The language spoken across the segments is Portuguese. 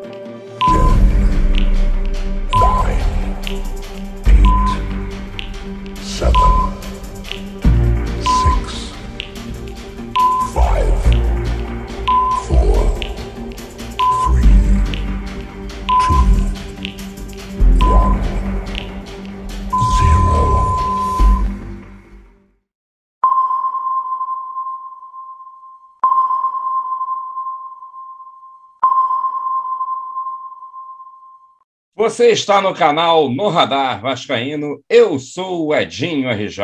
Thank you Você está no canal No Radar Vascaíno. Eu sou o Edinho RJ.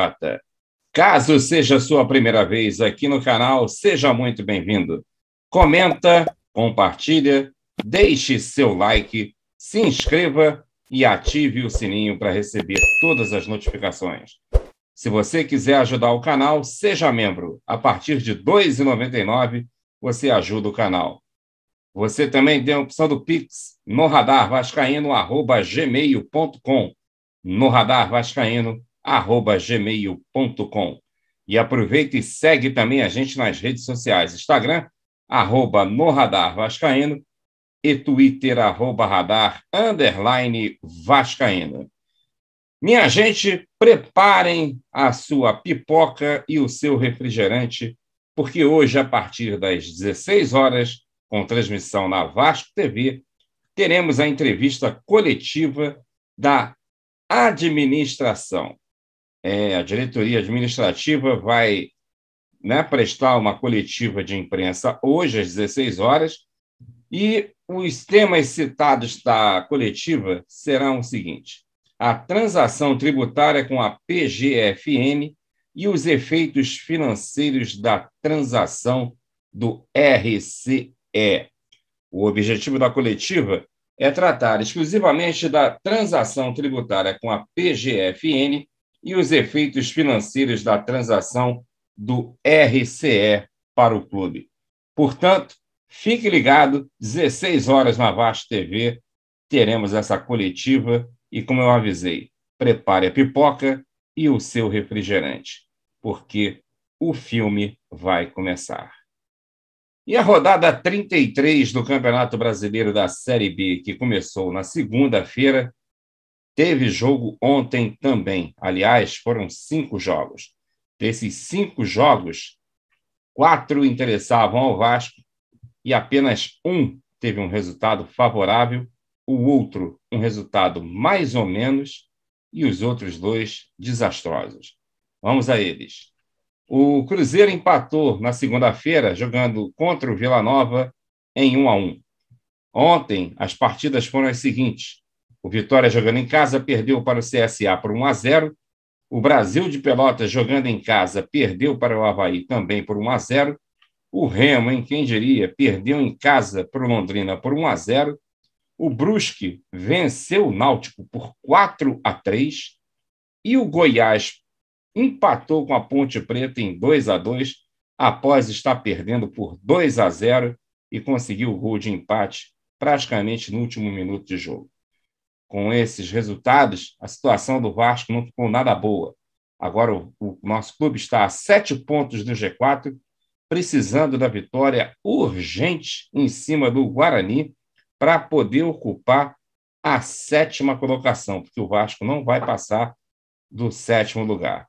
Caso seja sua primeira vez aqui no canal, seja muito bem-vindo. Comenta, compartilha, deixe seu like, se inscreva e ative o sininho para receber todas as notificações. Se você quiser ajudar o canal, seja membro. A partir de R$ 2,99 você ajuda o canal. Você também tem a opção do Pix no radar vascaíno, arroba gmail.com. No radar vascaíno, arroba gmail.com. E aproveita e segue também a gente nas redes sociais. Instagram, arroba no radar vascaíno e Twitter, arroba radar, underline vascaíno. Minha gente, preparem a sua pipoca e o seu refrigerante, porque hoje, a partir das 16 horas, com transmissão na Vasco TV, teremos a entrevista coletiva da administração. É, a diretoria administrativa vai né, prestar uma coletiva de imprensa hoje, às 16 horas, e os temas citados da coletiva serão os seguintes: a transação tributária com a PGFN e os efeitos financeiros da transação do RC é: o objetivo da coletiva é tratar exclusivamente da transação tributária com a PGFN e os efeitos financeiros da transação do RCE para o clube. Portanto, fique ligado, 16 horas na Vasco TV, teremos essa coletiva e, como eu avisei, prepare a pipoca e o seu refrigerante, porque o filme vai começar. E a rodada 33 do Campeonato Brasileiro da Série B, que começou na segunda-feira, teve jogo ontem também. Aliás, foram cinco jogos. Desses cinco jogos, quatro interessavam ao Vasco e apenas um teve um resultado favorável, o outro um resultado mais ou menos e os outros dois desastrosos. Vamos a eles. O Cruzeiro empatou na segunda-feira, jogando contra o Vila Nova em 1 a 1. Ontem, as partidas foram as seguintes: o Vitória jogando em casa perdeu para o CSA por 1 a 0. O Brasil de Pelotas jogando em casa perdeu para o Havaí também por 1 a 0. O Remo, em quem diria, perdeu em casa para o Londrina por 1 a 0. O Brusque venceu o Náutico por 4 a 3 e o Goiás empatou com a Ponte Preta em 2 a 2 após estar perdendo por 2 a 0 e conseguiu o gol de empate praticamente no último minuto de jogo. Com esses resultados, a situação do Vasco não ficou nada boa. Agora o, o nosso clube está a sete pontos do G4, precisando da vitória urgente em cima do Guarani para poder ocupar a sétima colocação, porque o Vasco não vai passar do sétimo lugar.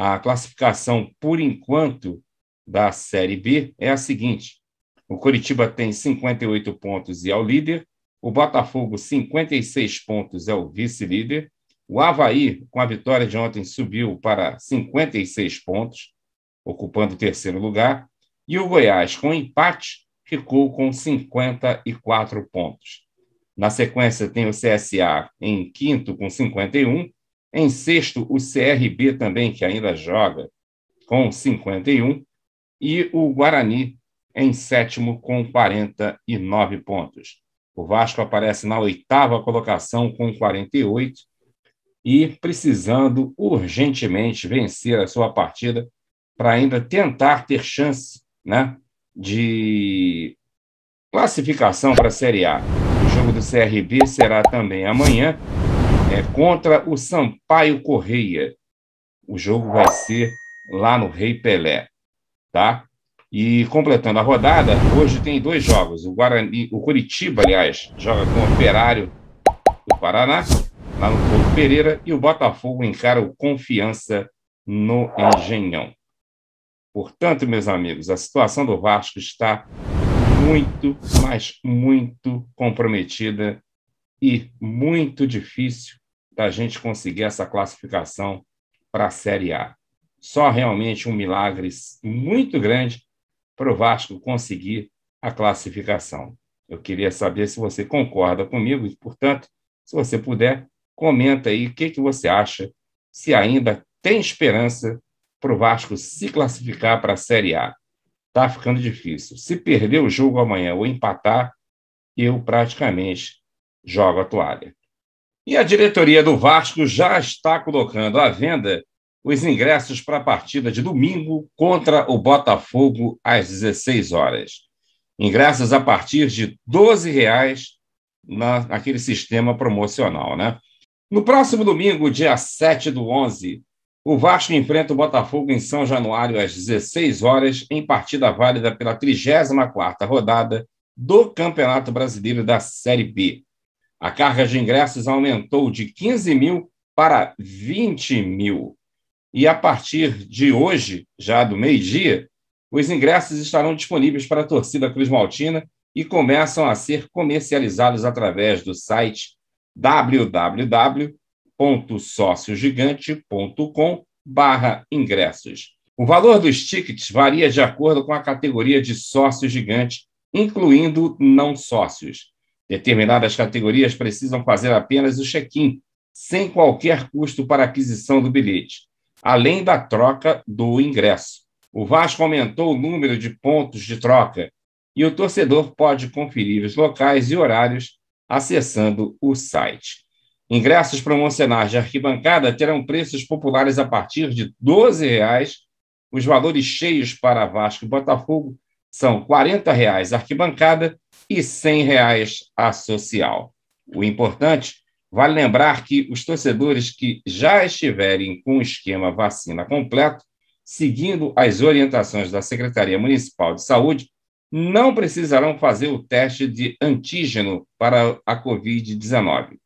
A classificação, por enquanto, da Série B é a seguinte: o Curitiba tem 58 pontos e é o líder, o Botafogo, 56 pontos, é o vice-líder. O Havaí, com a vitória de ontem, subiu para 56 pontos, ocupando o terceiro lugar. E o Goiás, com empate, ficou com 54 pontos. Na sequência, tem o CSA em quinto, com 51. Em sexto, o CRB também, que ainda joga, com 51. E o Guarani em sétimo, com 49 pontos. O Vasco aparece na oitava colocação, com 48. E precisando urgentemente vencer a sua partida para ainda tentar ter chance né, de classificação para a Série A. O jogo do CRB será também amanhã, é contra o Sampaio Correia. O jogo vai ser lá no Rei Pelé, tá? E completando a rodada, hoje tem dois jogos. O Guarani, o Curitiba, aliás, joga com o Operário do Paraná, lá no Porto Pereira, e o Botafogo encara o Confiança no Engenhão. Portanto, meus amigos, a situação do Vasco está muito, mas muito comprometida e muito difícil da gente conseguir essa classificação para a Série A. Só realmente um milagre muito grande para o Vasco conseguir a classificação. Eu queria saber se você concorda comigo e, portanto, se você puder, comenta aí o que, que você acha, se ainda tem esperança para o Vasco se classificar para a Série A. Está ficando difícil. Se perder o jogo amanhã ou empatar, eu praticamente joga a toalha. E a diretoria do Vasco já está colocando à venda os ingressos para a partida de domingo contra o Botafogo às 16 horas. Ingressos a partir de R$ 12,00 na, naquele sistema promocional, né? No próximo domingo, dia 7 do 11, o Vasco enfrenta o Botafogo em São Januário às 16 horas, em partida válida pela 34ª rodada do Campeonato Brasileiro da Série B. A carga de ingressos aumentou de 15 mil para 20 mil. E a partir de hoje, já do meio-dia, os ingressos estarão disponíveis para a torcida Cruz Maltina e começam a ser comercializados através do site www.sociogigante.com barra ingressos. O valor dos tickets varia de acordo com a categoria de sócio gigante, incluindo não sócios. Determinadas categorias precisam fazer apenas o check-in, sem qualquer custo para aquisição do bilhete, além da troca do ingresso. O Vasco aumentou o número de pontos de troca e o torcedor pode conferir os locais e horários acessando o site. Ingressos promocionais de arquibancada terão preços populares a partir de R$ 12,00. Os valores cheios para Vasco e Botafogo são R$ 40,00 arquibancada e R$ reais a social. O importante, vale lembrar que os torcedores que já estiverem com o esquema vacina completo, seguindo as orientações da Secretaria Municipal de Saúde, não precisarão fazer o teste de antígeno para a Covid-19.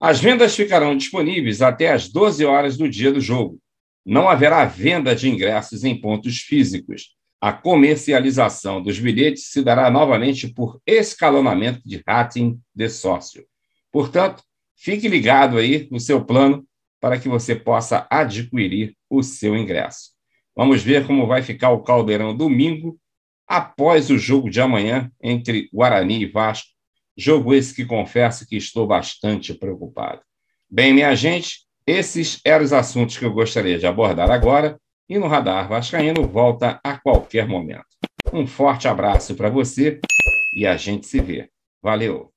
As vendas ficarão disponíveis até às 12 horas do dia do jogo. Não haverá venda de ingressos em pontos físicos. A comercialização dos bilhetes se dará novamente por escalonamento de rating de sócio. Portanto, fique ligado aí no seu plano para que você possa adquirir o seu ingresso. Vamos ver como vai ficar o Caldeirão domingo, após o jogo de amanhã entre Guarani e Vasco. Jogo esse que confesso que estou bastante preocupado. Bem, minha gente, esses eram os assuntos que eu gostaria de abordar agora. E no Radar Vascaíno volta a qualquer momento. Um forte abraço para você e a gente se vê. Valeu!